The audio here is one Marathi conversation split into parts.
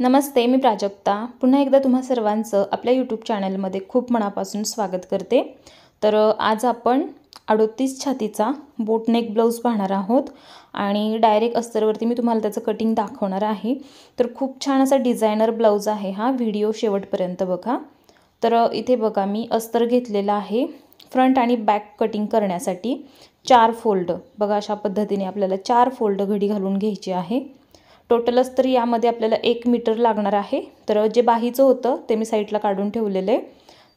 नमस्ते मी प्राजक्ता पुन्हा एकदा तुम्हा सर्वांचं आपल्या यूट्यूब चॅनलमध्ये खूप मनापासून स्वागत करते तर आज आपण अडोतीस छातीचा बोटनेक ब्लाऊज पाहणार आहोत आणि डायरेक्ट अस्तरवरती मी तुम्हाला त्याचं कटिंग दाखवणार आहे तर खूप छान असा डिझायनर ब्लाऊज आहे हा व्हिडिओ शेवटपर्यंत बघा तर इथे बघा मी अस्तर घेतलेला आहे फ्रंट आणि बॅक कटिंग करण्यासाठी चार फोल्ड बघा अशा पद्धतीने आपल्याला चार फोल्ड घडी घालून घ्यायची आहे टोटलच तर यामध्ये आपल्याला एक मीटर लागणार आहे तर जे बाहीचं होतं ते मी साईडला काढून ठेवलेलं आहे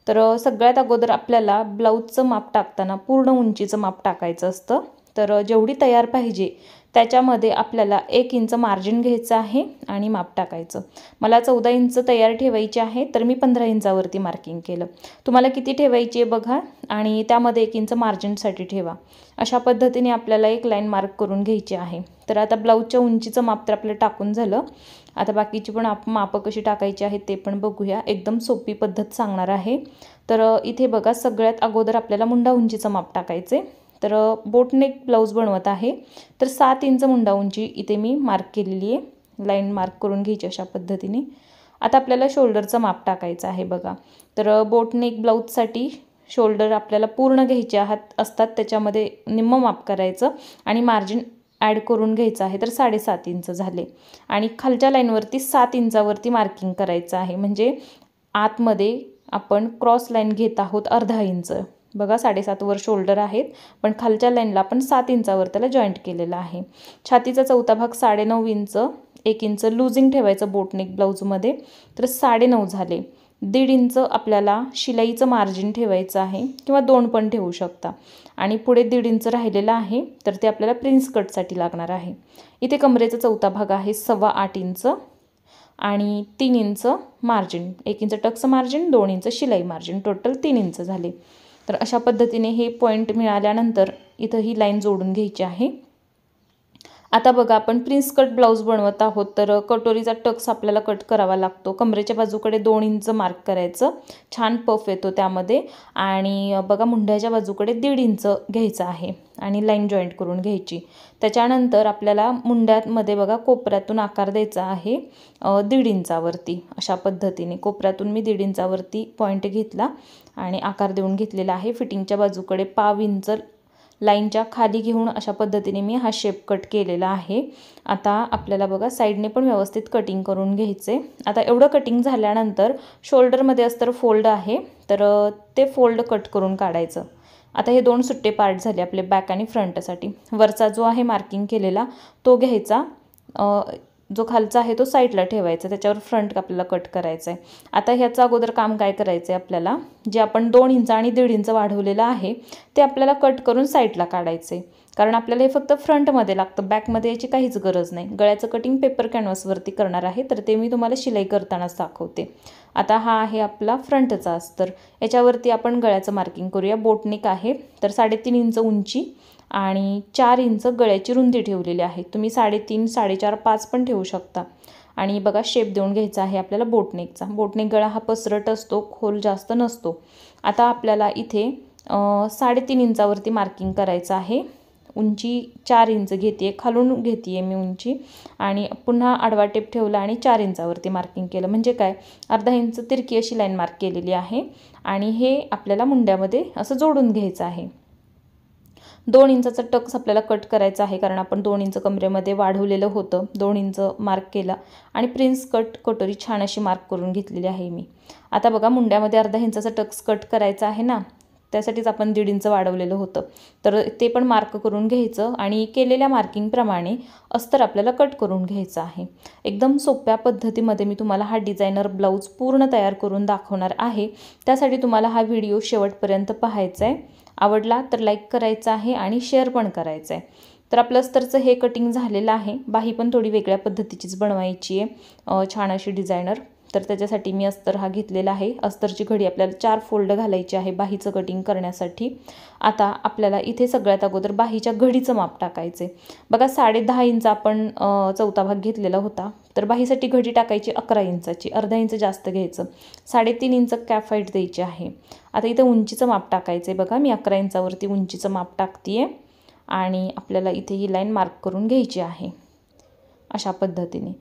तर सगळ्यात अगोदर आपल्याला ब्लाऊजचं माप टाकताना पूर्ण उंचीचं माप टाकायचं असतं तर जेवढी तयार पाहिजे त्याच्यामध्ये आपल्याला एक इंच मार्जिन घ्यायचं आहे आणि माप टाकायचं मला चौदा इंच तयार ठेवायची आहे तर मी पंधरा इंचावरती मार्किंग केलं तुम्हाला किती ठेवायची आहे बघा आणि त्यामध्ये एक इंच मार्जिनसाठी ठेवा अशा पद्धतीने आपल्याला एक लाईन मार्क करून घ्यायची आहे तर आता ब्लाऊजच्या उंचीचं माप तर आपलं टाकून झालं आता बाकीची पण आप मापं कशी टाकायची आहेत ते पण बघूया एकदम सोपी पद्धत सांगणार आहे तर इथे बघा सगळ्यात अगोदर आपल्याला मुंडा उंचीचं माप आहे तर बोटनेक ब्लाऊज बनवत आहे तर सात इंच मुंडा उंची इथे मी मार्क केलेली आहे लाईन मार्क करून घ्यायची अशा पद्धतीने आता आपल्याला शोल्डरचं माप टाकायचं आहे बघा तर बोटनेक ब्लाऊजसाठी शोल्डर आपल्याला पूर्ण घ्यायचे आहात असतात त्याच्यामध्ये निम्म माप करायचं आणि मार्जिन ॲड करून घ्यायचं आहे तर साडेसात इंच झाले आणि खालच्या लाईनवरती सात इंचावरती मार्किंग करायचं आहे म्हणजे आतमध्ये आपण क्रॉस लाईन घेत आहोत अर्धा इंच बघा साडेसातवर शोल्डर आहेत पण खालच्या लाईनला आपण सात इंचावर त्याला जॉईंट केलेला आहे छातीचा चौथा भाग साडेनऊ इंच एक इंच लूजिंग ठेवायचं बोटनेक ब्लाऊजमध्ये तर साडेनऊ झाले दीड इंच आपल्याला शिलाईचं मार्जिन ठेवायचं आहे किंवा दोन पण ठेवू शकता आणि पुढे दीड इंच राहिलेलं आहे तर ते आपल्याला प्रिन्स कटसाठी लागणार आहे इथे कमरेचा चौथा भाग आहे सव्वा आठ इंच आणि तीन इंच मार्जिन एक इंच टक्स मार्जिन दोन इंच शिलाई मार्जिन टोटल तीन इंच झाले तर अशा पद्धतीने हे पॉईंट मिळाल्यानंतर इथं ही लाईन जोडून घ्यायची आहे आता बघा आपण प्रिन्स कट ब्लाऊज बनवत आहोत तर कटोरीचा टक्स आपल्याला कट करावा लागतो कमरेच्या बाजूकडे दोन इंच मार्क करायचं छान पफ येतो त्यामध्ये आणि बघा मुंढ्याच्या बाजूकडे दीड इंच घ्यायचं आहे आणि लाईन जॉईंट करून घ्यायची त्याच्यानंतर आपल्याला मुंड्यामध्ये बघा कोपऱ्यातून आकार द्यायचा आहे दीड इंचावरती अशा पद्धतीने कोपऱ्यातून मी दीड इंचावरती पॉईंट घेतला आणि आकार देऊन घेतलेला आहे फिटिंगच्या बाजूकडे पाव इंच लाईनच्या खाली घेऊन अशा पद्धतीने मी हा शेप कट केलेला आहे आता आपल्याला बघा साईडने पण व्यवस्थित कटिंग करून घ्यायचे आता एवढं कटिंग झाल्यानंतर शोल्डरमध्ये असतं फोल्ड आहे तर ते फोल्ड कट करून काढायचं आता हे दोन सुट्टे पार्ट झाले आपले बॅक आणि फ्रंटसाठी वरचा जो आहे मार्किंग केलेला तो घ्यायचा जो खालचा आहे तो साईडला ठेवायचा त्याच्यावर फ्रंट आपल्याला कट करायचा आहे आता ह्याचं अगोदर काम काय करायचं आहे आपल्याला जे आपण दोन इंच आणि दीड इंच वाढवलेलं आहे ते आपल्याला कट करून साईडला काढायचं आहे कारण आपल्याला हे फक्त फ्रंटमध्ये लागतं बॅकमध्ये याची काहीच गरज नाही गळ्याचं कटिंग पेपर कॅनव्हासवरती करणार आहे तर ते मी तुम्हाला शिलाई करतानाच दाखवते आता हा आहे आपला फ्रंटचा अस्तर याच्यावरती आपण गळ्याचं मार्किंग करूया बोटनिक आहे तर साडेतीन इंच उंची आणि चार इंच गळ्याची रुंदी ठेवलेली आहे तुम्ही साडेतीन साडेचार पाच पण ठेवू शकता आणि बघा शेप देऊन घ्यायचा आहे आपल्याला बोटनेकचा बोटनेक गळा हा पसरट असतो खोल जास्त नसतो आता आपल्याला इथे साडेतीन इंचावरती मार्किंग करायचं आहे उंची चार इंच घेते खालून घेते मी उंची आणि पुन्हा आडवा टेप ठेवला आणि चार इंचावरती मार्किंग केलं म्हणजे काय अर्धा इंच तिरकी अशी लाईन मार्क केलेली आहे आणि हे आपल्याला मुंड्यामध्ये असं जोडून घ्यायचं आहे दोन इंचाचा टक्स आपल्याला कट करायचा आहे कारण आपण दोन इंच कमरेमध्ये वाढवलेलं होतं दोन इंच मार्क केला आणि प्रिन्स कट कटोरी छान अशी मार्क करून घेतलेली आहे मी आता बघा मुंड्यामध्ये अर्धा इंचाचा टक्स कट करायचा आहे ना त्यासाठीच आपण दीड इंच वाढवलेलं होतं तर ते पण मार्क करून घ्यायचं आणि केलेल्या मार्किंगप्रमाणे अस्तर आपल्याला कट करून घ्यायचं आहे एकदम सोप्या पद्धतीमध्ये मी तुम्हाला हा डिझायनर ब्लाऊज पूर्ण तयार करून दाखवणार आहे त्यासाठी तुम्हाला हा व्हिडिओ शेवटपर्यंत पाहायचा आहे आवडला तर लाईक करायचा आहे आणि शेअर पण करायचं आहे तर आपलं अस्तरचं हे कटिंग झालेलं आहे बाही पण थोडी वेगळ्या पद्धतीचीच बनवायची आहे छान अशी डिझायनर तर त्याच्यासाठी मी अस्तर हा घेतलेला आहे अस्तरची घडी आपल्याला चार फोल्ड घालायची आहे बाहीचं कटिंग करण्यासाठी आता आपल्याला इथे सगळ्यात अगोदर बाहीच्या घडीचं माप आहे बघा साडे दहा इंच आपण चौथा भाग घेतलेला होता तर बाहीसाठी घडी टाकायची अकरा इंचाची अर्धा इंच जास्त घ्यायचं साडेतीन इंच कॅफाईट द्यायची आहे आता इथे उंचीचं माप टाकायचं आहे बघा मी अकरा इंचावरती उंचीचं माप टाकते आणि आपल्याला इथे ही लाईन मार्क करून घ्यायची आहे अशा पद्धतीने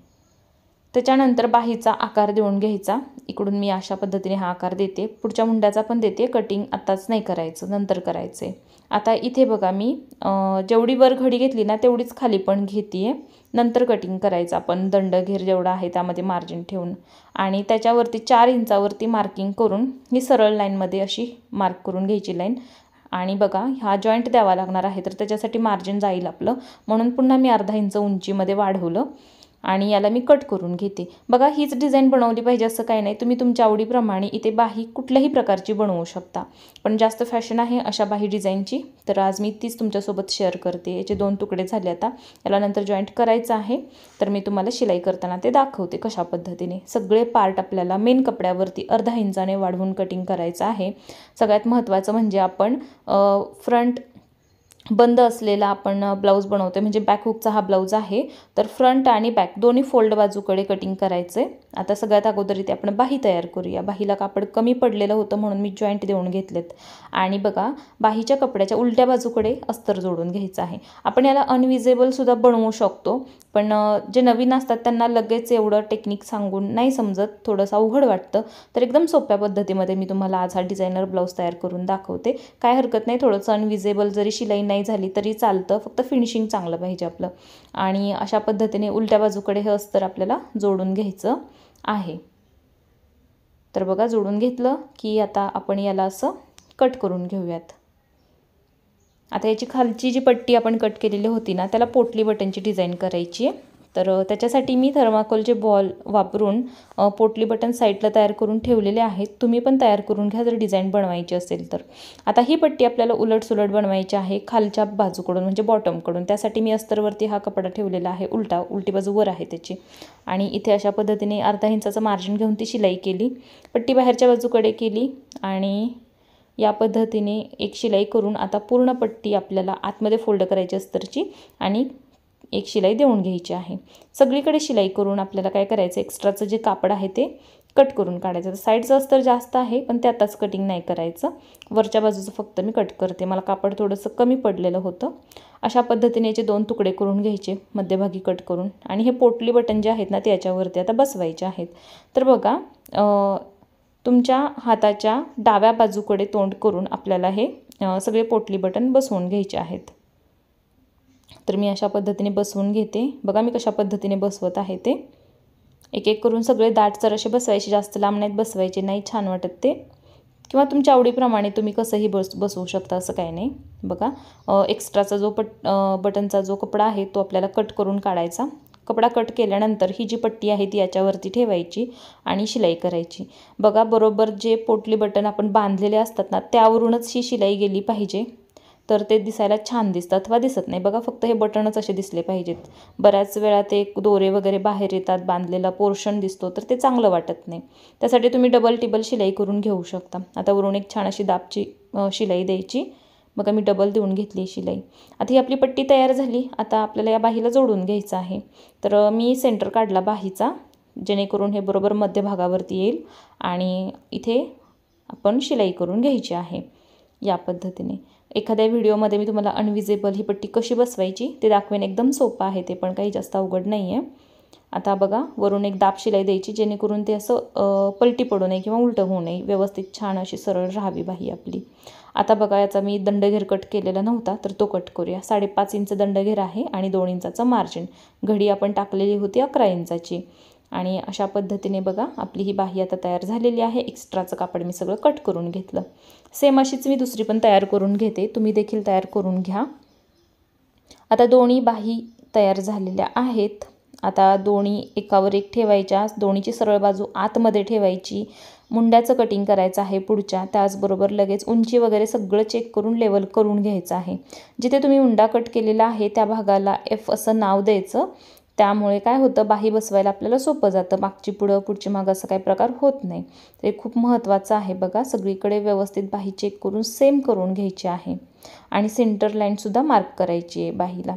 त्याच्यानंतर बाहीचा आकार देऊन घ्यायचा इकडून मी अशा पद्धतीने हा आकार देते पुढच्या मुंड्याचा पण देते कटिंग आत्ताच नाही करायचं नंतर करायचं आहे आता इथे बघा मी जेवढी वर घडी घेतली ना तेवढीच खाली पण घेते आहे नंतर कटिंग करायचं आपण दंड घेर जेवढा आहे त्यामध्ये मार्जिन ठेवून आणि त्याच्यावरती चार इंचावरती मार्किंग करून ही सरळ लाईनमध्ये अशी मार्क करून घ्यायची लाईन आणि बघा हा जॉईंट द्यावा लागणार आहे तर त्याच्यासाठी मार्जिन जाईल आपलं म्हणून पुन्हा मी अर्धा इंच उंचीमध्ये वाढवलं आणि याला मी कट करून घेते बघा हीच डिझाईन बनवली पाहिजे असं काही नाही तुम्ही तुमच्या आवडीप्रमाणे इथे बाही कुठल्याही प्रकारची बनवू शकता पण जास्त फॅशन आहे अशा बाही डिझाईनची तर आज मी तीच तुमच्यासोबत शेअर करते याचे दोन तुकडे झाले आता याला नंतर जॉईंट करायचं आहे तर मी तुम्हाला शिलाई करताना ते दाखवते कशा पद्धतीने सगळे पार्ट आपल्याला मेन कपड्यावरती अर्धा इंचाने वाढवून कटिंग करायचं आहे सगळ्यात महत्त्वाचं म्हणजे आपण फ्रंट बंद असलेला आपण ब्लाऊज बनवतोय म्हणजे हुकचा हा ब्लाऊज आहे तर फ्रंट आणि बॅक दोन्ही फोल्ड बाजूकडे कटिंग करायचं आहे आता सगळ्यात अगोदर इथे आपण बाही तयार करूया बाहीला कापड कमी पडलेलं होतं म्हणून मी जॉईंट देऊन घेतलेत आणि बघा बाहीच्या कपड्याच्या उलट्या बाजूकडे अस्तर जोडून घ्यायचं आहे आपण याला अनविजेबलसुद्धा बनवू शकतो पण जे नवीन असतात त्यांना लगेच एवढं टेक्निक सांगून नाही समजत थोडंसं अवघड वाटतं तर एकदम सोप्या पद्धतीमध्ये मी तुम्हाला आज हा डिझायनर ब्लाऊज तयार करून दाखवते काय हरकत नाही थोडंसं अनविजेबल जरी शिलाई नाही झाली तरी चालतं फक्त फिनिशिंग चांगलं पाहिजे आपलं आणि अशा पद्धतीने उलट्या बाजूकडे हे अस्तर आपल्याला जोडून घ्यायचं आहे तर बघा जोडून घेतलं की आता आपण याला असं कट करून घेऊयात आता याची खालची जी पट्टी आपण कट केलेली होती ना त्याला पोटली बटनची डिझाईन करायची आहे तर त्याच्यासाठी मी थर्माकोलचे बॉल वापरून पोटली बटन साईडला तयार करून ठेवलेले आहेत तुम्ही पण तयार करून घ्या जर डिझाईन बनवायची असेल तर आता ही पट्टी आपल्याला उलटसुलट बनवायची आहे खालच्या बाजूकडून म्हणजे बॉटमकडून त्यासाठी मी अस्तरवरती हा कपडा ठेवलेला आहे उलटा उलटी बाजू वर आहे त्याची आणि इथे अशा पद्धतीने अर्धा इंचाचं मार्जिन घेऊन ती शिलाई केली पट्टी बाहेरच्या बाजूकडे केली आणि या पद्धतीने एक शिलाई करून आता पूर्ण पट्टी आपल्याला आतमध्ये फोल्ड करायची अस्तरची आणि एक शिलाई देऊन घ्यायची आहे सगळीकडे शिलाई करून आपल्याला काय करायचं एक्स्ट्राचं जे कापड आहे ते कट करून काढायचं तर साईडचं अस्तर जास्त आहे पण आताच कटिंग नाही करायचं वरच्या बाजूचं फक्त मी कट करते मला कापड थोडंसं कमी पडलेलं होतं अशा पद्धतीने याचे दोन तुकडे करून घ्यायचे मध्यभागी कट करून आणि हे पोटली बटन जे आहेत ना ते याच्यावरती आता बसवायचे आहेत तर बघा तुमच्या हाताच्या डाव्या बाजूकडे तोंड करून आपल्याला हे सगळे पोटली बटन बसवून घ्यायचे आहेत तर मी अशा पद्धतीने बसवून घेते बघा मी कशा पद्धतीने बसवत आहे ते एक एक करून सगळे जर असे बसवायचे जास्त लांब नाहीत बसवायचे नाही छान वाटत ते किंवा तुमच्या आवडीप्रमाणे तुम्ही कसंही बस बसवू शकता असं काही नाही बघा एक्स्ट्राचा जो पट बटनचा जो कपडा आहे तो आपल्याला कट करून काढायचा कपडा कट केल्यानंतर ही जी पट्टी आहे ती याच्यावरती ठेवायची आणि शिलाई करायची बघा बरोबर जे पोटली बटन आपण बांधलेले असतात ना त्यावरूनच ही शिलाई गेली पाहिजे तर ते दिसायला छान दिसतं अथवा दिसत नाही बघा फक्त हे बटनच असे दिसले पाहिजेत बऱ्याच वेळा ते दोरे वगैरे बाहेर येतात बांधलेला पोर्शन दिसतो तर ते चांगलं वाटत नाही त्यासाठी तुम्ही डबल टिबल शिलाई करून घेऊ शकता आता वरून एक छान अशी दाबची शिलाई द्यायची बघा मी डबल देऊन घेतली शिलाई आता ही आपली पट्टी तयार झाली आता आपल्याला या बाहीला जोडून घ्यायचं आहे तर मी सेंटर काढला बाहीचा जेणेकरून हे बरोबर मध्यभागावरती येईल आणि इथे आपण शिलाई करून घ्यायची आहे या पद्धतीने एखाद्या व्हिडिओमध्ये मी तुम्हाला अनविजेबल ही पट्टी कशी बसवायची ते दाखवेन एकदम सोपं आहे ते पण काही जास्त अवघड नाही आहे आता बघा वरून एक दाब शिलाई द्यायची जेणेकरून ते असं पलटी पडू नये किंवा उलटं होऊ नये व्यवस्थित छान अशी सरळ राहावी बाही आपली आता बघा याचा मी दंडघेर कट केलेला नव्हता तर तो कट करूया साडेपाच इंच दंडघेर आहे आणि दोन इंचाचं मार्जिन घडी आपण टाकलेली होती अकरा इंचाची आणि अशा पद्धतीने बघा आपली ही बाही आता तयार झालेली आहे एक्स्ट्राचं कापड मी सगळं कट करून घेतलं सेम अशीच मी दुसरी पण तयार करून घेते तुम्ही देखील तयार करून घ्या आता दोन्ही बाही तयार झालेल्या आहेत आता दोन्ही एकावर एक ठेवायच्या दोन्हीची सरळ बाजू आतमध्ये ठेवायची मुंड्याचं कटिंग करायचं आहे पुढच्या त्याचबरोबर लगेच उंची वगैरे सगळं चेक करून लेवल करून घ्यायचं आहे जिथे तुम्ही उंडा कट केलेला आहे त्या भागाला एफ असं नाव द्यायचं त्यामुळे काय होतं बाही बसवायला आपल्याला सोपं जातं मागची पुढं पुढची माग असं काही प्रकार होत नाही तर हे खूप महत्त्वाचं आहे बघा सगळीकडे व्यवस्थित बाही चेक करून सेम करून घ्यायची आहे आणि सेंटर लाईनसुद्धा मार्क करायची आहे बाहीला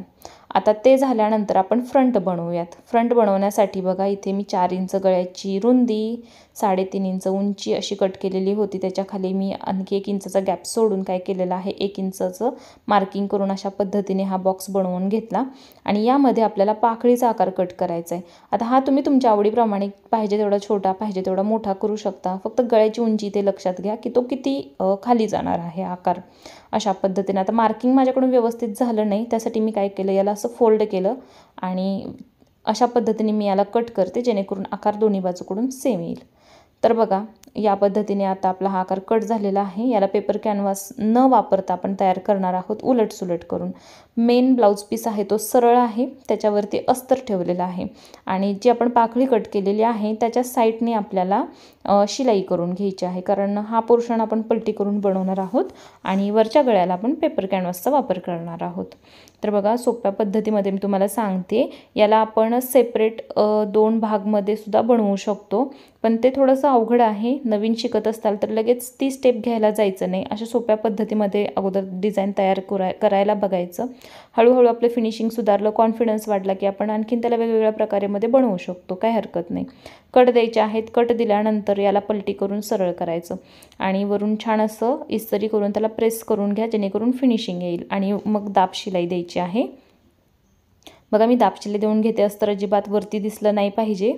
आता ते झाल्यानंतर आपण फ्रंट बनवूयात फ्रंट बनवण्यासाठी बघा इथे मी चार इंच गळ्याची रुंदी साडेतीन इंच उंची अशी कट केलेली होती त्याच्याखाली मी आणखी एक इंचाचा गॅप सोडून काय केलेला आहे एक इंचाचं मार्किंग करून अशा पद्धतीने हा बॉक्स बनवून घेतला आणि यामध्ये आपल्याला पाकळीचा आकार कट करायचा आहे आता हा तुम्ही तुमच्या आवडीप्रमाणे पाहिजे तेवढा छोटा पाहिजे तेवढा मोठा करू शकता फक्त गळ्याची उंची ते लक्षात घ्या की तो किती खाली जाणार आहे आकार अशा पद्धतीने आता मार्किंग माझ्याकडून व्यवस्थित झालं नाही त्यासाठी मी काय केलं याला असं फोल्ड केलं आणि अशा पद्धतीने मी याला कट करते जेणेकरून आकार दोन्ही बाजूकडून सेम येईल तर बघा या पद्धतीने आता आपला हा आकार कट झालेला आहे याला पेपर कॅनव्हास न वापरता आपण तयार करणार आहोत उलटसुलट करून मेन ब्लाऊज पीस आहे तो सरळ आहे त्याच्यावरती अस्तर ठेवलेलं आहे आणि जी आपण पाखळी कट केलेली आहे त्याच्या साईडने आपल्याला शिलाई करून घ्यायची आहे कारण हा पोर्शन आपण पलटी करून बनवणार आहोत आणि वरच्या गळ्याला आपण पेपर कॅनव्हासचा वापर करणार आहोत तर बघा सोप्या पद्धतीमध्ये मी तुम्हाला सांगते याला आपण सेपरेट दोन भागमध्ये सुद्धा बनवू शकतो पण ते थोडंसं अवघड आहे नवीन शिकत असताल तर लगेच ती स्टेप घ्यायला जायचं नाही अशा सोप्या पद्धतीमध्ये अगोदर डिझाईन तयार करा करायला बघायचं हळूहळू आपलं फिनिशिंग सुधारलं कॉन्फिडन्स वाढला की आपण आणखीन त्याला वेगवेगळ्या प्रकारेमध्ये बनवू शकतो काय हरकत नाही कट द्यायचे आहेत कट दिल्यानंतर याला पलटी करून सरळ करायचं आणि वरून छान असं इस्तरी करून त्याला प्रेस करून घ्या जेणेकरून फिनिशिंग येईल आणि मग दाब शिलाई द्यायची आहे बघा मी शिलाई देऊन घेते असतं तर अजिबात वरती दिसलं नाही पाहिजे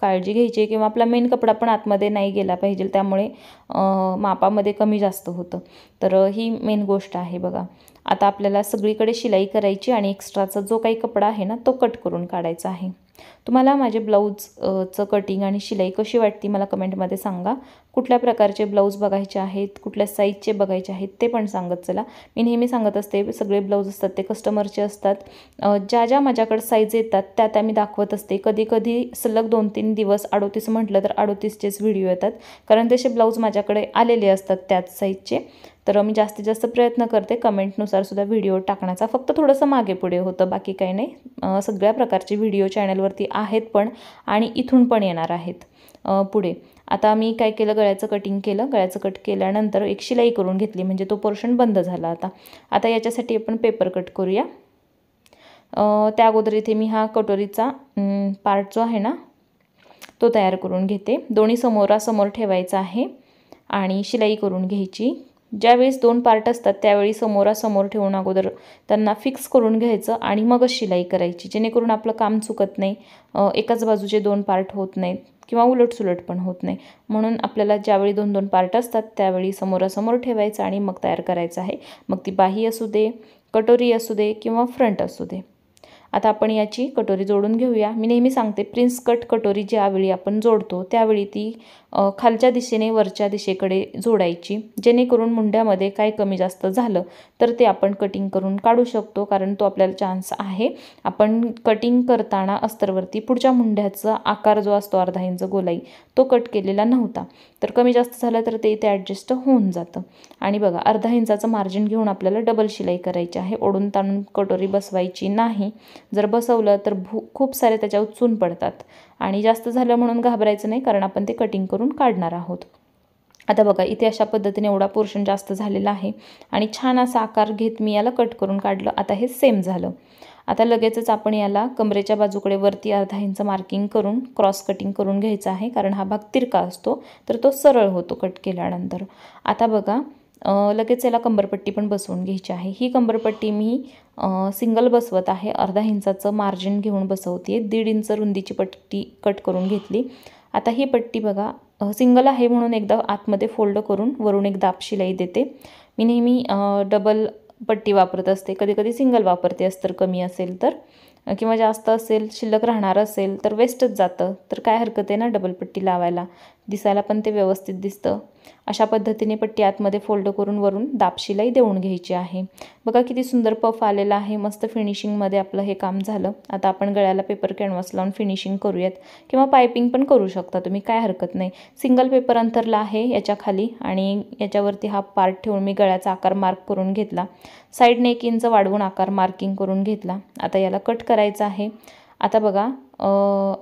काळजी घ्यायची किंवा आपला मेन कपडा पण आतमध्ये नाही गेला पाहिजे त्यामुळे मापामध्ये कमी जास्त होतं तर ही मेन गोष्ट आहे बघा आता आपल्याला सगळीकडे शिलाई करायची आणि एक्स्ट्राचा जो काही कपडा आहे ना तो कट करून काढायचा आहे तुम्हाला माझे ब्लाऊजचं कटिंग आणि शिलाई कशी वाटते मला कमेंटमध्ये सांगा कुठल्या प्रकारचे ब्लाऊज बघायचे आहेत कुठल्या साईजचे बघायचे आहेत ते पण सांगत चला मी नेहमी सांगत असते सगळे ब्लाऊज असतात ते कस्टमरचे असतात ज्या ज्या माझ्याकडे साईज येतात त्या त्या मी दाखवत असते कधी कधी सलग दोन तीन दिवस अडोतीस म्हटलं तर अडोतीसचेच व्हिडिओ येतात कारण तसे ब्लाऊज माझ्याकडे आलेले असतात त्याच साईजचे तर मी जास्तीत जास्त प्रयत्न करते कमेंटनुसार सुद्धा व्हिडिओ टाकण्याचा फक्त थोडंसं मागे पुढे होतं बाकी काही नाही सगळ्या प्रकारचे व्हिडिओ चॅनलवरती आहेत पण आणि इथून पण येणार आहेत पुढे आता मी काय केलं गळ्याचं कटिंग केलं गळ्याचं कट केल्यानंतर एक शिलाई करून घेतली म्हणजे तो पोर्शन बंद झाला आता आता याच्यासाठी आपण पेपर कट करूया त्या अगोदर इथे मी हा कटोरीचा पार्ट जो आहे ना तो तयार करून घेते दोन्ही समोरासमोर ठेवायचा आहे आणि शिलाई करून घ्यायची ज्यावेळेस दोन पार्ट असतात त्यावेळी समोरासमोर ठेवून अगोदर त्यांना फिक्स करून घ्यायचं आणि मगच शिलाई करायची जेणेकरून आपलं काम चुकत नाही एकाच बाजूचे दोन पार्ट होत नाहीत किंवा उलटसुलट पण होत नाही म्हणून आपल्याला ज्यावेळी दोन दोन पार्ट असतात त्यावेळी समोरासमोर ठेवायचं आणि मग तयार करायचं आहे मग ती बाही असू दे कटोरी असू दे किंवा फ्रंट असू दे आता आपण याची कटोरी जोडून घेऊया मी नेहमी सांगते प्रिन्स कट कटोरी ज्यावेळी आपण जोडतो त्यावेळी ती खालच्या दिशेने वरच्या दिशेकडे जोडायची जेणेकरून मुंड्यामध्ये काय कमी जास्त झालं तर ते आपण कटिंग करून काढू शकतो कारण तो आपल्याला चान्स आहे आपण कटिंग करताना अस्तरवरती पुढच्या मुंड्याचा आकार जो असतो अर्धा इंच गोलाई तो कट केलेला नव्हता तर कमी जास्त झालं तर ते इथे ॲडजस्ट होऊन जातं आणि बघा अर्धा इंचाचं मार्जिन घेऊन आपल्याला डबल शिलाई करायची आहे ओढून ताणून कटोरी बसवायची नाही जर बसवलं तर भू खूप सारे त्याच्यावर चून पडतात आणि जास्त झालं म्हणून घाबरायचं नाही कारण आपण ते कटिंग करून काढणार आहोत आता बघा इथे अशा पद्धतीने एवढा पोर्शन जास्त झालेला आहे आणि छान असा आकार घेत मी याला कट करून काढलं आता हे सेम झालं आता लगेचच आपण याला कमरेच्या बाजूकडे वरती अर्धा इंच मार्किंग करून क्रॉस कटिंग करून घ्यायचं आहे कारण हा भाग तिरका असतो तर तो सरळ होतो कट केल्यानंतर आता बघा लगेच याला कंबरपट्टी पण बसवून घ्यायची आहे ही कंबरपट्टी मी सिंगल बसवत आहे अर्धा इंचाचं मार्जिन घेऊन बसवते दीड इंच रुंदीची पट्टी कट करून घेतली आता ही पट्टी बघा सिंगल आहे म्हणून एकदा आतमध्ये फोल्ड करून वरून एक दाब शिलाई देते मी नेहमी डबल पट्टी वापरत असते कधी कधी सिंगल वापरते अस्तर कमी असेल तर किंवा जास्त असेल शिल्लक राहणार असेल तर वेस्टच जातं तर काय हरकत आहे ना डबल पट्टी लावायला दिसायला पण ते व्यवस्थित दिसतं अशा पद्धतीने पट्टी आतमध्ये फोल्ड करून वरून दापशीलाही देऊन घ्यायची आहे बघा किती सुंदर पफ आलेला आहे मस्त फिनिशिंगमध्ये आपलं हे काम झालं आता आपण गळ्याला पेपर कॅनव्हास लावून फिनिशिंग करूयात किंवा पायपिंग पण करू शकता तुम्ही काय हरकत नाही सिंगल पेपर अंतरला आहे याच्या खाली आणि याच्यावरती हा पार्ट ठेवून मी गळ्याचा आकार मार्क करून घेतला साईडने एक इंच वाढवून आकार मार्किंग करून घेतला आता याला कट करायचं आहे आता बघा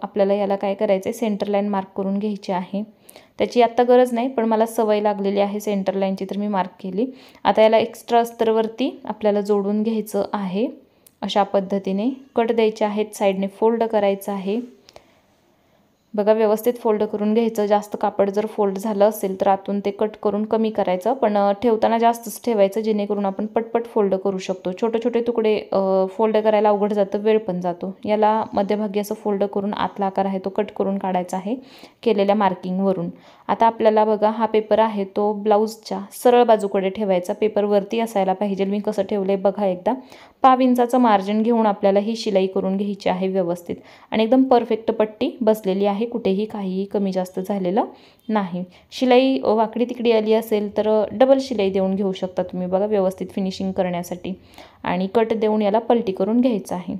आपल्याला याला काय करायचं आहे सेंटर मार्क करून घ्यायची आहे त्याची आत्ता गरज नाही पण मला सवय लागलेली आहे सेंटर तर मी मार्क केली आता याला एक्स्ट्रा अस्तरवरती आपल्याला जोडून घ्यायचं आहे अशा पद्धतीने कट द्यायचे आहेत साईडने फोल्ड करायचं आहे बघा व्यवस्थित फोल्ड करून घ्यायचं जास्त कापड जर फोल्ड झालं असेल तर आतून ते कट करून कमी करायचं पण ठेवताना जास्तच ठेवायचं जेणेकरून आपण पटपट फोल्ड करू शकतो छोटे छोटे तुकडे फोल्ड करायला अवघड जातं वेळ पण जातो याला मध्यभागी असं फोल्ड करून आतला आकार आहे तो कट करून काढायचा आहे केलेल्या मार्किंगवरून आता आपल्याला बघा हा पेपर आहे तो ब्लाऊजच्या सरळ बाजूकडे ठेवायचा पेपरवरती असायला पाहिजे मी कसं ठेवलं आहे बघा एकदा पाव इंचाचं मार्जिन घेऊन आपल्याला ही शिलाई करून घ्यायची आहे व्यवस्थित आणि एकदम परफेक्ट पट्टी बसलेली आहे आहे कुठेही काहीही कमी जास्त झालेलं नाही शिलाई वाकडी तिकडी आली असेल तर डबल शिलाई देऊन घेऊ शकता तुम्ही बघा व्यवस्थित फिनिशिंग करण्यासाठी आणि कट देऊन याला पलटी करून घ्यायचं आहे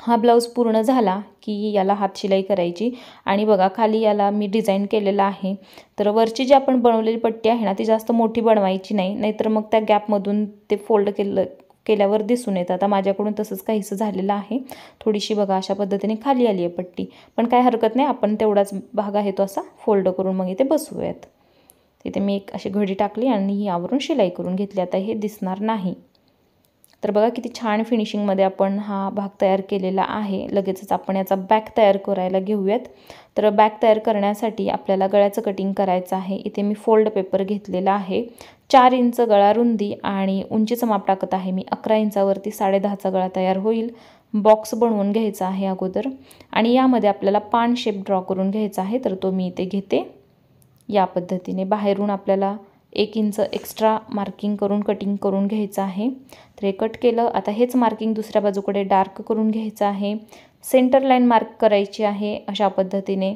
हा ब्लाऊज पूर्ण झाला की याला हात शिलाई करायची आणि बघा खाली याला मी डिझाईन केलेला आहे तर वरची जी आपण बनवलेली पट्टी आहे ना ती जास्त मोठी बनवायची नाही नाहीतर मग त्या गॅपमधून ते फोल्ड केलं केल्यावर दिसून येतं आता माझ्याकडून तसंच काहीसं झालेलं आहे थोडीशी बघा अशा पद्धतीने खाली आली आहे पट्टी पण काय हरकत नाही आपण तेवढाच भाग आहे तो असा फोल्ड करून मग इथे बसूयात तिथे मी एक अशी घडी टाकली आणि यावरून शिलाई करून घेतली आता हे दिसणार नाही तर बघा किती छान फिनिशिंगमध्ये आपण हा भाग तयार केलेला आहे लगेचच आपण याचा बॅक तयार करायला घेऊयात तर बॅक तयार करण्यासाठी आपल्याला गळ्याचं कटिंग करायचं आहे इथे मी फोल्ड पेपर घेतलेला आहे चार इंच गळा रुंदी आणि उंचीचं माप टाकत आहे मी अकरा इंचावरती साडेदहाचा गळा तयार होईल बॉक्स बनवून घ्यायचा आहे अगोदर आणि यामध्ये आपल्याला पान शेप ड्रॉ करून घ्यायचा आहे तर तो मी इथे घेते या पद्धतीने बाहेरून आपल्याला एक इंच एक्स्ट्रा मार्किंग करून कटिंग करून घ्यायचं आहे तर हे कट केलं आता हेच मार्किंग दुसऱ्या बाजूकडे डार्क करून घ्यायचं आहे सेंटर लाईन मार्क करायची आहे अशा पद्धतीने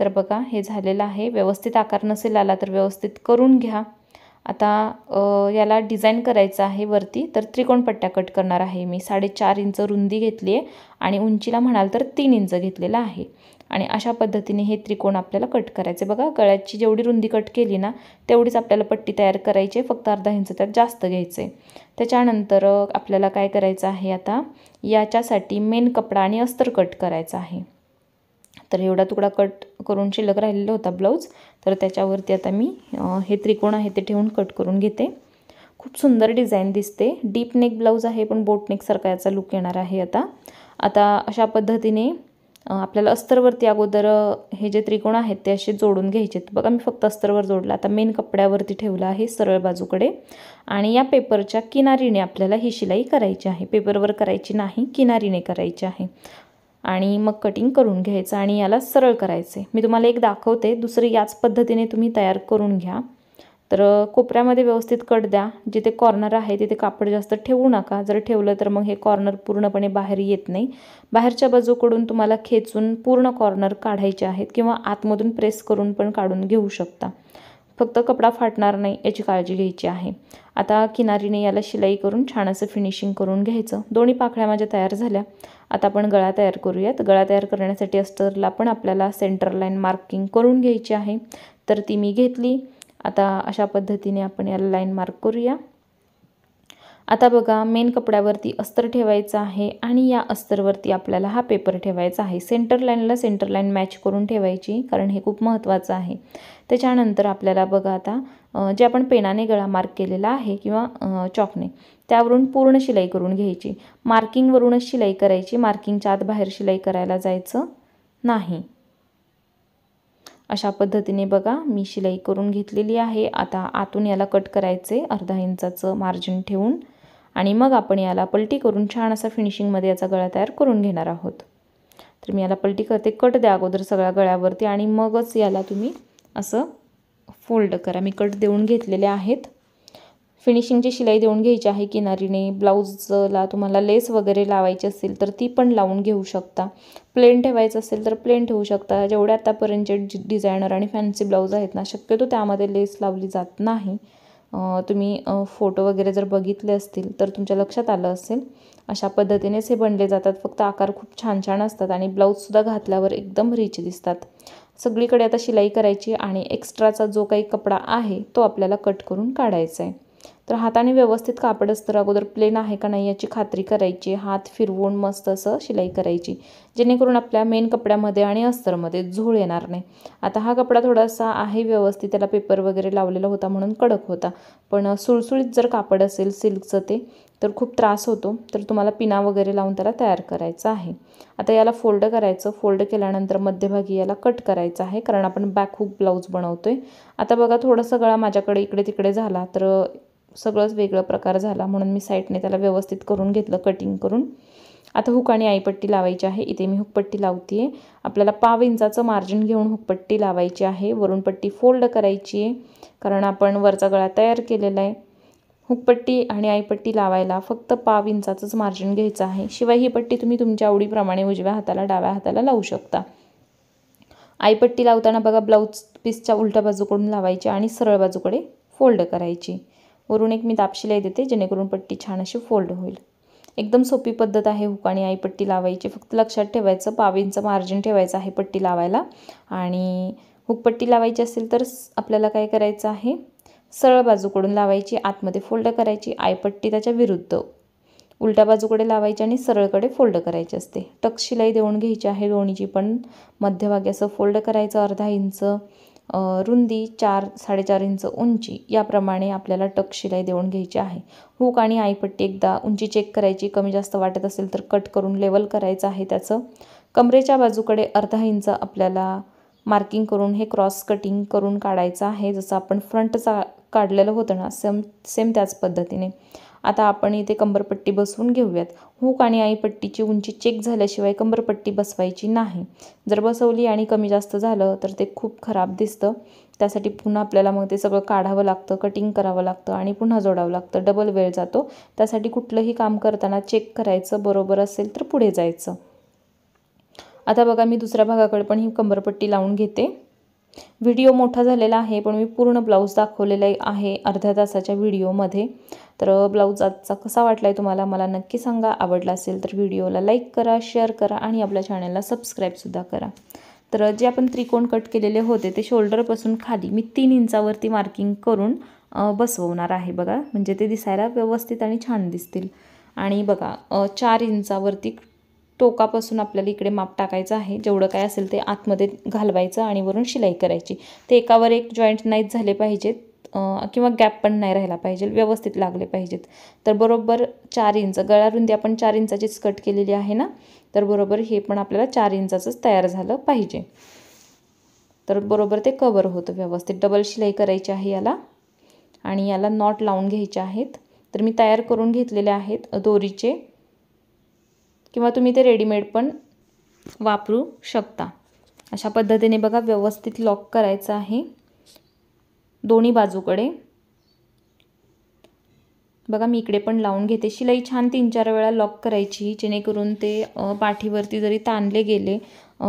तर बघा हे झालेलं आहे व्यवस्थित आकार नसेल आला तर व्यवस्थित करून घ्या आता याला डिझाईन करायचं आहे वरती तर त्रिकोण पट्ट्या कट करणार आहे मी साडेचार इंच रुंदी घेतली आहे आणि उंचीला म्हणाल तर तीन इंच घेतलेला आहे आणि अशा पद्धतीने हे त्रिकोण आपल्याला कट करायचे बघा गळ्याची जेवढी रुंदी कट केली ना तेवढीच आपल्याला पट्टी तयार करायची फक्त अर्धा इंच त्यात जास्त घ्यायचं आहे त्याच्यानंतर आपल्याला काय करायचं आहे आता याच्यासाठी मेन कपडा आणि अस्तर कट करायचा आहे तर एवढा तुकडा कट करून शिल्लक राहिलेला होता ब्लाऊज तर त्याच्यावरती आता मी हे त्रिकोण आहे ते ठेवून कट करून घेते खूप सुंदर डिझाईन दिसते डीप नेक ब्लाऊज आहे पण बोट नेकसारखा याचा लुक येणार आहे आता आता अशा पद्धतीने आपल्याला अस्तरवरती अगोदर हे जे त्रिकोण आहेत ते असे जोडून घ्यायचे बघा मी फक्त अस्तरवर जोडला आता मेन कपड्यावरती ठेवला आहे सरळ बाजूकडे आणि या पेपरच्या किनारीने आपल्याला ही शिलाई करायची आहे पेपरवर करायची नाही किनारीने करायची आहे आणि मग कटिंग करून घ्यायचं आणि याला सरळ करायचे मी तुम्हाला एक दाखवते दुसरी याच पद्धतीने तुम्ही तयार करून घ्या तर कोपऱ्यामध्ये व्यवस्थित कट द्या जिथे कॉर्नर आहे तिथे कापड जास्त ठेवू नका जर ठेवलं तर मग हे कॉर्नर पूर्णपणे बाहेर येत नाही बाहेरच्या बाजूकडून तुम्हाला खेचून पूर्ण कॉर्नर काढायचे आहेत किंवा आतमधून प्रेस करून पण काढून घेऊ शकता फक्त कपडा फाटणार नाही याची काळजी घ्यायची आहे आता किनारीने याला शिलाई करून छान असं फिनिशिंग करून घ्यायचं दोन्ही पाकळ्या माझ्या तयार झाल्या आता आपण गळा तयार करूयात गळा तयार करण्यासाठी अस्तरला पण आपल्याला सेंटर लाईन मार्किंग करून घ्यायची आहे तर ती मी घेतली आता अशा पद्धतीने आपण याला लाईन मार्क करूया आता बघा मेन कपड्यावरती अस्तर ठेवायचं आहे आणि या अस्तरवरती आपल्याला हा पेपर ठेवायचा आहे सेंटर लाईनला सेंटर लाईन मॅच करून ठेवायची कारण हे खूप महत्त्वाचं आहे त्याच्यानंतर आपल्याला बघा आता जे आपण पेनाने गळा मार्क केलेला आहे किंवा चॉकने त्यावरून पूर्ण शिलाई करून घ्यायची मार्किंगवरूनच शिलाई करायची मार्किंगच्या आत बाहेर शिलाई करायला जायचं नाही अशा पद्धतीने बघा मी शिलाई करून घेतलेली आहे आता आतून याला कट करायचे अर्धा इंचाचं मार्जिन ठेवून आणि मग आपण याला पलटी करून छान असा फिनिशिंगमध्ये याचा गळा तयार करून घेणार आहोत तर मी याला पलटी करते कट द्या अगोदर सगळ्या गळ्यावरती आणि मगच याला तुम्ही असं फोल्ड करा मी कट देऊन घेतलेले आहेत फिनिशिंगची शिलाई देऊन घ्यायची आहे किनारीने ब्लाऊजला तुम्हाला लेस वगैरे लावायची असेल तर ती पण लावून घेऊ शकता प्लेन ठेवायचं असेल तर प्लेन ठेवू शकता जेवढ्या आतापर्यंतचे डिझायनर आणि फॅन्सी ब्लाऊज आहेत ना शक्यतो त्यामध्ये लेस लावली जात नाही तुम्ही फोटो वगैरे जर बघितले असतील तर तुमच्या लक्षात आलं असेल अशा पद्धतीनेच हे बनले जातात फक्त आकार खूप छान छान असतात आणि ब्लाऊजसुद्धा घातल्यावर एकदम रिच दिसतात सगळीकडे आता शिलाई करायची आणि एक्स्ट्राचा जो काही कपडा आहे तो आपल्याला कट करून काढायचा आहे तर हाताने व्यवस्थित कापड तर अगोदर प्लेन आहे का नाही याची खात्री करायची हात फिरवून मस्त असं शिलाई करायची जेणेकरून आपल्या मेन कपड्यामध्ये आणि अस्तरमध्ये झोळ येणार नाही आता हा कपडा थोडासा आहे व्यवस्थित त्याला पेपर वगैरे लावलेला होता म्हणून कडक होता पण सुळसुळीत जर कापड असेल सिल्कचं ते तर खूप त्रास होतो तर तुम्हाला पिना वगैरे लावून त्याला तयार करायचं आहे आता याला फोल्ड करायचं फोल्ड केल्यानंतर मध्यभागी याला कट करायचं आहे कारण आपण बॅकहूक ब्लाऊज बनवतो आता बघा थोडंसं गळा माझ्याकडे इकडे तिकडे झाला तर सगळंच वेगळं प्रकार झाला म्हणून मी साईडने त्याला व्यवस्थित करून घेतलं कटिंग करून आता हुक आणि आईपट्टी लावायची आहे इथे मी हुकपट्टी लावते आहे आपल्याला पाव इंचाचं मार्जिन घेऊन हुकपट्टी लावायची आहे वरून पट्टी फोल्ड करायची आहे कारण आपण वरचा गळा तयार केलेला आहे हुकपट्टी आणि आईपट्टी लावायला फक्त पाव इंचाचंच मार्जिन घ्यायचं आहे शिवाय ही पट्टी तुम्ही तुमच्या आवडीप्रमाणे उजव्या हाताला डाव्या हाताला लावू शकता आईपट्टी लावताना बघा ब्लाऊज पीसच्या उलट्या बाजूकडून लावायची आणि सरळ बाजूकडे फोल्ड करायची वरून एक मी दापशिलाई देते जेणेकरून पट्टी छान अशी फोल्ड होईल एकदम सोपी पद्धत आहे हुक आणि आई पट्टी लावायची फक्त लक्षात ठेवायचं पावींचं मार्जिन ठेवायचं आहे पट्टी लावायला आणि हुकपट्टी लावायची असेल तर आपल्याला काय करायचं आहे सरळ बाजूकडून लावायची आतमध्ये फोल्ड करायची आयपट्टी त्याच्या विरुद्ध उलट्या बाजूकडे लावायची आणि सरळकडे फोल्ड करायची असते टक्शिलाई देऊन घ्यायची आहे दोन्हीची पण मध्यभागी असं फोल्ड करायचं अर्धा इंच रुंदी चार साडेचार इंच उंची याप्रमाणे आपल्याला टक शिलाई देऊन घ्यायची आहे हूक आणि आईपट्टी एकदा उंची चेक करायची कमी जास्त वाटत असेल तर कट करून लेवल करायचं आहे त्याचं कमरेच्या बाजूकडे अर्धा इंच आपल्याला मार्किंग करून हे क्रॉस कटिंग करून काढायचं आहे जसं आपण फ्रंटचा काढलेलं होतं ना सेम सेम त्याच पद्धतीने आता आपण इथे कंबरपट्टी बसवून घेऊयात हूक आणि आईपट्टीची उंची चेक झाल्याशिवाय कंबरपट्टी बसवायची नाही जर बसवली आणि कमी जास्त झालं तर ते खूप खराब दिसतं त्यासाठी पुन्हा आपल्याला मग ते सगळं काढावं लागतं कटिंग करावं लागतं आणि पुन्हा जोडावं लागतं डबल वेळ जातो त्यासाठी कुठलंही काम करताना चेक करायचं बरोबर असेल तर पुढे जायचं आता बघा मी दुसऱ्या भागाकडे पण ही कंबरपट्टी लावून घेते व्हिडिओ मोठा झालेला आहे पण मी पूर्ण ब्लाऊज दाखवलेला आहे अर्ध्या तासाच्या व्हिडिओमध्ये तर ब्लाऊज आजचा कसा वाटला आहे तुम्हाला मला नक्की सांगा आवडला असेल तर व्हिडिओला लाईक करा शेअर करा आणि आपल्या चॅनलला सबस्क्राईबसुद्धा करा तर जे आपण त्रिकोण कट केलेले होते ते शोल्डरपासून खाली मी तीन इंचावरती मार्किंग करून बसवणार आहे बघा म्हणजे ते दिसायला व्यवस्थित आणि छान दिसतील आणि बघा चार इंचावरती टोकापासून आपल्याला इकडे माप टाकायचं आहे जेवढं काय असेल ते आतमध्ये घालवायचं आणि वरून शिलाई करायची ते एकावर एक जॉईंट नाहीत झाले पाहिजेत किंवा गॅप पण नाही राहिला पाहिजे व्यवस्थित लागले पाहिजेत तर बरोबर चार इंच गळारुंदी आपण चार इंचाचीच कट केलेली आहे ना तर बरोबर हे पण आपल्याला चार इंचाचंच तयार झालं पाहिजे तर बरोबर ते कवर होतं व्यवस्थित डबल शिलाई करायची आहे याला आणि याला नॉट लावून घ्यायचे आहेत तर मी तयार करून घेतलेले आहेत दोरीचे किंवा तुम्ही ते रेडीमेड पण वापरू शकता अशा पद्धतीने बघा व्यवस्थित लॉक करायचं आहे दोन्ही बाजूकडे बघा मी इकडे पण लावून घेते शिलाई छान तीन चार वेळा लॉक करायची जेणेकरून ते पाठीवरती जरी ताणले गेले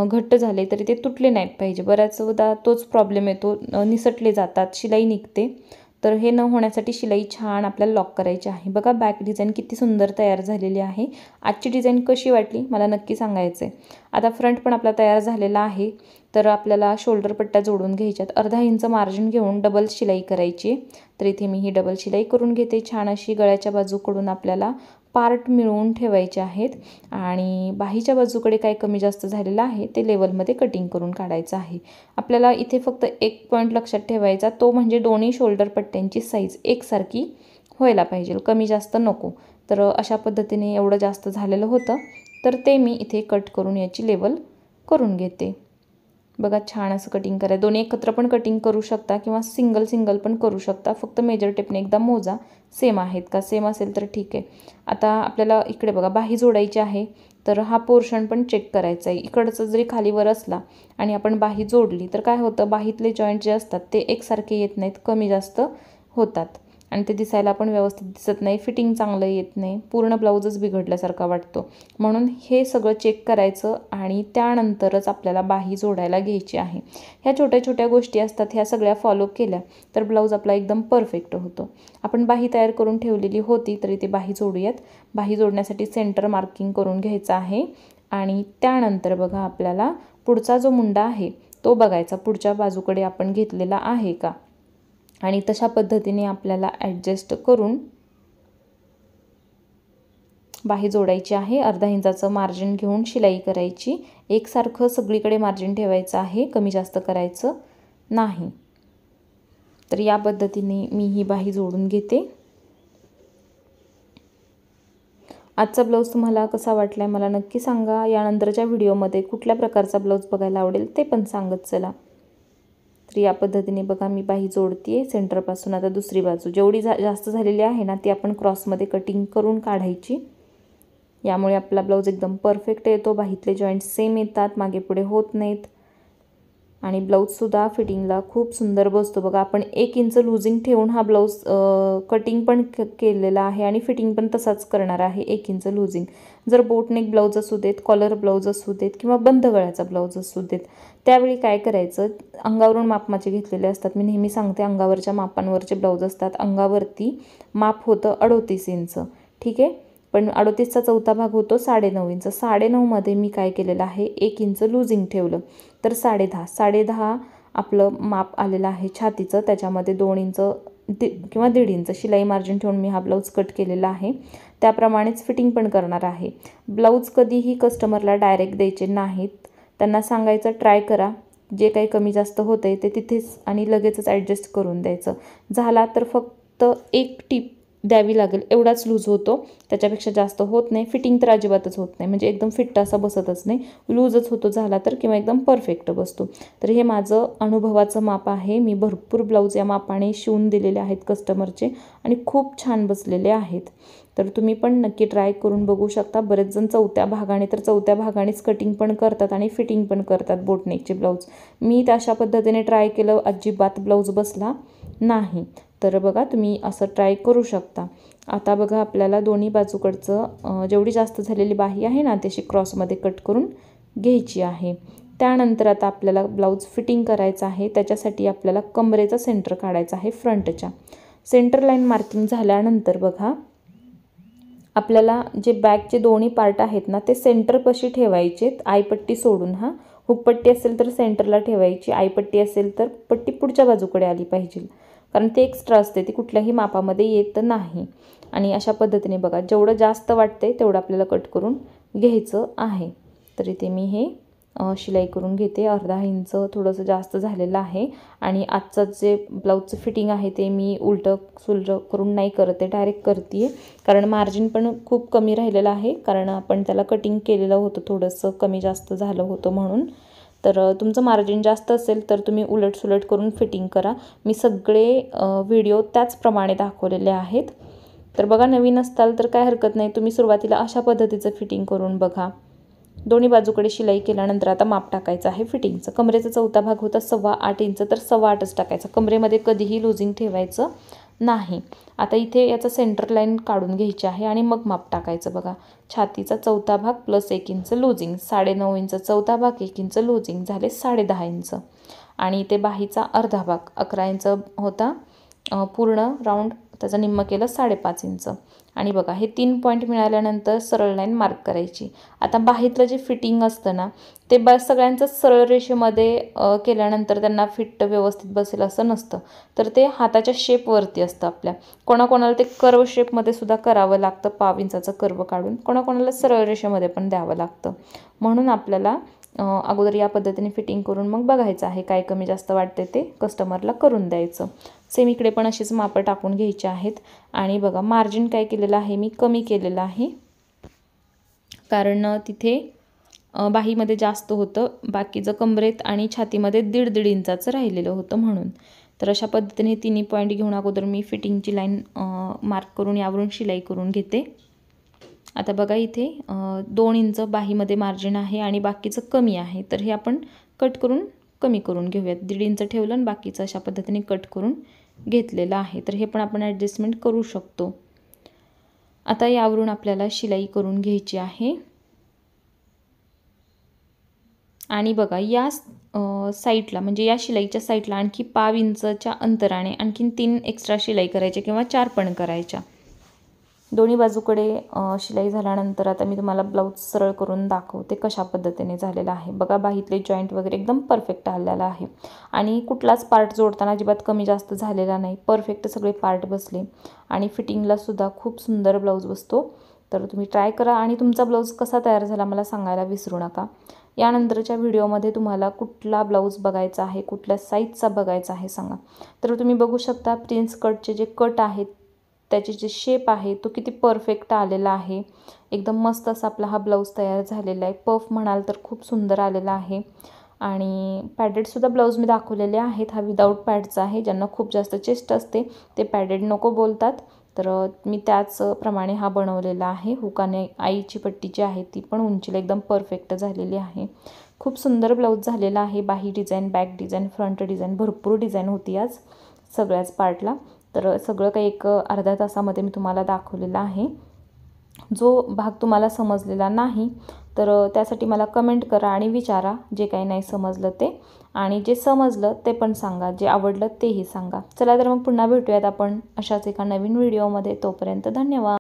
घट्ट झाले तरी ते तुटले नाहीत पाहिजे बऱ्याचदा तोच प्रॉब्लेम येतो निसटले जातात शिलाई निघते तर हे न होण्यासाठी शिलाई छान आपल्याला लॉक करायची आहे बघा बॅक डिझाईन किती सुंदर तयार झालेली आहे आजची डिझाईन कशी वाटली मला नक्की सांगायचं आहे आता फ्रंट पण आपला तयार झालेला आहे तर आपल्याला शोल्डर पट्ट्या जोडून घ्यायच्यात अर्धा इंच मार्जिन घेऊन डबल शिलाई करायची तर इथे मी ही डबल शिलाई करून घेते छान अशी गळ्याच्या बाजूकडून आपल्याला पार्ट मिळवून ठेवायचे आहेत आणि बाहीच्या बाजूकडे काय कमी जास्त झालेलं आहे ते लेवलमध्ये कटिंग करून काढायचं आहे आपल्याला इथे फक्त एक पॉईंट लक्षात ठेवायचा तो म्हणजे दोन्ही शोल्डर पट्ट्यांची साईज एकसारखी व्हायला पाहिजे कमी जास्त नको तर अशा पद्धतीने एवढं जास्त झालेलं होतं तर ते मी इथे कट करून याची लेवल करून घेते बघा छान असं कटिंग करा दोन्ही एकत्र पण कटिंग करू शकता किंवा सिंगल सिंगल पण करू शकता फक्त मेजर टेपने एकदा मोजा सेम आहेत का सेम असेल तर ठीक आहे आता आपल्याला इकडे बघा बाही जोडायची आहे तर हा पोर्शन पण चेक करायचा आहे इकडचं जरी खालीवर असला आणि आपण बाही जोडली तर काय होतं बाहीतले जॉईंट जे असतात ते एकसारखे येत नाहीत कमी जास्त होतात आणि ते दिसायला पण व्यवस्थित दिसत नाही फिटिंग चांगलं येत नाही पूर्ण ब्लाऊजच बिघडल्यासारखा वाटतो म्हणून हे सगळं चेक करायचं आणि त्यानंतरच आपल्याला बाही जोडायला घ्यायची आहे ह्या छोट्या छोट्या गोष्टी असतात ह्या सगळ्या फॉलो केल्या तर ब्लाऊज आपला एकदम परफेक्ट होतो आपण बाही तयार करून ठेवलेली होती तरी ते बाही जोडूयात बाही जोडण्यासाठी सेंटर मार्किंग करून घ्यायचं आहे आणि त्यानंतर बघा आपल्याला पुढचा जो मुंडा आहे तो बघायचा पुढच्या बाजूकडे आपण घेतलेला आहे का आणि तशा पद्धतीने आपल्याला ॲडजस्ट करून बाही जोडायची आहे अर्धा इंचाचं मार्जिन घेऊन शिलाई करायची एकसारखं सगळीकडे मार्जिन ठेवायचं आहे कमी जास्त करायचं नाही तर या पद्धतीने मी ही बाही जोडून घेते आजचा ब्लाऊज तुम्हाला कसा वाटला आहे मला नक्की सांगा यानंतरच्या व्हिडिओमध्ये कुठल्या प्रकारचा ब्लाऊज बघायला आवडेल ते पण सांगत चला तर या पद्धतीने बघा मी बाही जोडते सेंटरपासून आता दुसरी बाजू जेवढी जा जास्त झालेली आहे ना ती आपण क्रॉसमध्ये कटिंग करून काढायची यामुळे आपला ब्लाऊज एकदम परफेक्ट येतो बाहीतले जॉईंट सेम येतात मागे पुढे होत नाहीत आणि ब्लाऊजसुद्धा फिटिंगला खूप सुंदर बसतो बघा आपण एक इंच लुझिंग ठेवून हा ब्लाऊज कटिंग पण केलेला आहे आणि फिटिंग पण तसाच करणार आहे एक इंच लुझिंग जर बोटनेक ब्लाऊज असू देत कॉलर ब्लाऊज असू देत किंवा बंद गळ्याचा ब्लाऊज असू देत त्यावेळी काय करायचं अंगावरून मापमाचे घेतलेले असतात मी नेहमी सांगते अंगावरच्या मापांवरचे ब्लाऊज असतात अंगावरती माप होतं अडोतीस इंच ठीक आहे पण अडोतीसचा चौथा भाग होतो साडेनऊ इंच साडेनऊमध्ये मी काय केलेलं आहे एक इंच लूजिंग ठेवलं तर साडे दहा साडे दहा आपलं माप आलेलं आहे छातीचं त्याच्यामध्ये दोन इंच दि किंवा दीड इंच शिलाई मार्जिन ठेवून मी हा ब्लाऊज कट केलेला आहे त्याप्रमाणेच फिटिंग पण करणार आहे ब्लाऊज कधीही कस्टमरला डायरेक्ट द्यायचे नाहीत त्यांना सांगायचं ट्राय करा जे काही कमी जास्त होतं ते तिथेच आणि लगेचच ॲडजस्ट करून द्यायचं झाला तर फक्त एक टीप द्यावी लागेल एवढाच लूज होतो त्याच्यापेक्षा जास्त होत नाही फिटिंग तर अजिबातच होत नाही म्हणजे एकदम फिट्ट असा बसतच नाही लूजच होतो झाला तर किंवा एकदम परफेक्ट बसतो तर हे माझं अनुभवाचं माप आहे मी भरपूर ब्लाऊज या मापाने शिवून दिलेले आहेत कस्टमरचे आणि खूप छान बसलेले आहेत तर तुम्ही पण नक्की ट्राय करून बघू शकता बरेच जण चौथ्या भागाने तर चौथ्या भागानेच कटिंग पण करतात आणि फिटिंग पण करतात बोटनेकचे ब्लाऊज मी तर अशा पद्धतीने ट्राय केलं अजिबात ब्लाऊज बसला नाही तर बघा तुम्ही असं ट्राय करू शकता आता बघा आपल्याला दोन्ही बाजूकडचं जेवढी जास्त झालेली बाही आहे ना त्याशी क्रॉसमध्ये कट करून घ्यायची आहे त्यानंतर आता आपल्याला ब्लाऊज फिटिंग करायचं आहे त्याच्यासाठी आपल्याला कमरेचा सेंटर काढायचा आहे फ्रंटच्या सेंटर लाईन मार्किंग झाल्यानंतर बघा आपल्याला जे बॅकचे दोन्ही पार्ट आहेत ना ते सेंटरपाशी ठेवायचे आयपट्टी सोडून हा हुकपट्टी असेल तर सेंटरला ठेवायची आयपट्टी असेल तर पट्टी पुढच्या बाजूकडे आली पाहिजे कारण ते एक्स्ट्रा असते ती कुठल्याही मापामध्ये येत नाही आणि अशा पद्धतीने बघा जेवढं जास्त वाटते तेवढं आपल्याला कट करून घ्यायचं आहे तर इथे मी हे शिलाई करून घेते अर्धा इंच थोडंसं जास्त झालेलं आहे आणि आजचं जे ब्लाऊजचं फिटिंग आहे ते मी उलटं सुलटं करून नाही करते डायरेक्ट करते आहे कारण मार्जिन पण खूप कमी राहिलेलं आहे कारण आपण त्याला कटिंग केलेलं होतं थोडंसं कमी जास्त झालं होतं म्हणून तर तुमचं मार्जिन जास्त असेल तर तुम्ही उलटसुलट करून फिटिंग करा मी सगळे व्हिडिओ त्याचप्रमाणे दाखवलेले आहेत तर बघा नवीन असताल तर काय हरकत नाही तुम्ही सुरुवातीला अशा पद्धतीचं फिटिंग करून बघा दोन्ही बाजूकडे शिलाई केल्यानंतर आता माप टाकायचं आहे फिटिंगचं कमरेचा चौथा भाग होता सव्वा आठ इंच तर सव्वा आठच टाकायचा कमरेमध्ये कधीही लुझिंग ठेवायचं नाही आता इथे याचा सेंटर लाईन काढून घ्यायची आहे आणि मग माप टाकायचं बघा छातीचा चौथा भाग प्लस एक इंच लूजिंग साडेनऊ इंच चौथा भाग एक इंच लूजिंग झाले साडेदहा इंच आणि इथे बाहीचा अर्धा भाग अकरा इंच होता पूर्ण राऊंड त्याचं निम्म केलं साडेपाच इंच आणि बघा हे तीन पॉईंट मिळाल्यानंतर सरळ लाईन मार्क करायची आता बाहेतलं जे फिटिंग असतं ना ते ब सगळ्यांचं सरळ रेषेमध्ये केल्यानंतर त्यांना फिट व्यवस्थित बसेल असं नसतं तर ते हाताच्या शेपवरती असतं आपल्या कोणाकोणाला ते कर्व शेपमध्ये सुद्धा करावं लागतं पाव इंचाचं कर्व काढून कोणाकोणाला सरळ रेषेमध्ये पण द्यावं लागतं म्हणून आपल्याला अगोदर या पद्धतीने फिटिंग करून मग बघायचं आहे काय कमी जास्त वाटते ते कस्टमरला करून द्यायचं सेम इकडे पण असेच मापं टाकून घ्यायचे आहेत आणि बघा मार्जिन काय केलेलं आहे मी कमी केलेलं आहे कारण तिथे बाहीमध्ये जास्त होतं बाकीचं कमरेत आणि छातीमध्ये दीड दीड इंचाचं राहिलेलं होतं म्हणून तर अशा पद्धतीने तिन्ही पॉईंट घेऊन अगोदर मी फिटिंगची लाईन मार्क करून यावरून शिलाई करून घेते आता बघा इथे दोन इंच बाहीमध्ये मार्जिन आहे आणि बाकीचं कमी आहे तर हे आपण कट करून कमी करून घेऊयात दीड इंच ठेवलं आणि बाकीचं अशा पद्धतीने कट करून घेतलेलं आहे तर हे पण आपण ॲडजस्टमेंट करू शकतो आता यावरून आपल्याला शिलाई करून घ्यायची आहे आणि बघा या साईडला म्हणजे या शिलाईच्या साईडला आणखी पाव इंचच्या अंतराने आणखीन तीन एक्स्ट्रा शिलाई करायच्या किंवा चार पण करायच्या दोन्ही बाजूकडे शिलाई झाल्यानंतर आता मी तुम्हाला ब्लाऊज सरळ करून दाखवते कशा पद्धतीने झालेलं आहे बघा बाहीतले जॉईंट वगैरे एकदम परफेक्ट आलेला आहे आणि कुठलाच पार्ट जोडताना अजिबात कमी जास्त झालेला नाही परफेक्ट सगळे पार्ट बसले आणि फिटिंगलासुद्धा खूप सुंदर ब्लाऊज बसतो तर तुम्ही ट्राय करा आणि तुमचा ब्लाऊज कसा तयार झाला मला सांगायला विसरू नका यानंतरच्या व्हिडिओमध्ये तुम्हाला कुठला ब्लाऊज बघायचा आहे कुठल्या साईजचा बघायचा आहे सांगा तर तुम्ही बघू शकता प्रिन्स कटचे जे कट आहेत त्याची जे शेप आहे तो किती परफेक्ट आलेला आहे एकदम मस्त असा आपला हा ब्लाऊज तयार झालेला आहे पफ म्हणाल तर खूप सुंदर आलेला आहे आणि पॅडेडसुद्धा ब्लाऊज मी दाखवलेले आहेत हा विदाऊट पॅडचा आहे ज्यांना खूप जास्त चेस्ट असते ते पॅडेड नको बोलतात तर मी त्याचप्रमाणे हा बनवलेला आहे हुकाने आईची पट्टी जी आहे ती पण उंचीला एकदम परफेक्ट झालेली आहे खूप सुंदर ब्लाऊज झालेला आहे बाही design back design front design भरपूर डिझाईन होती आज सगळ्याच पार्टला तर सगळं काही एक अर्ध्या तासामध्ये मी तुम्हाला दाखवलेला आहे जो भाग तुम्हाला समजलेला नाही तर त्यासाठी मला कमेंट करा आणि विचारा जे काही नाही समजलं ते आणि जे समजलं ते पण सांगा जे आवडलं तेही सांगा चला तर मग पुन्हा भेटूयात आपण अशाच एका नवीन व्हिडिओमध्ये तोपर्यंत धन्यवाद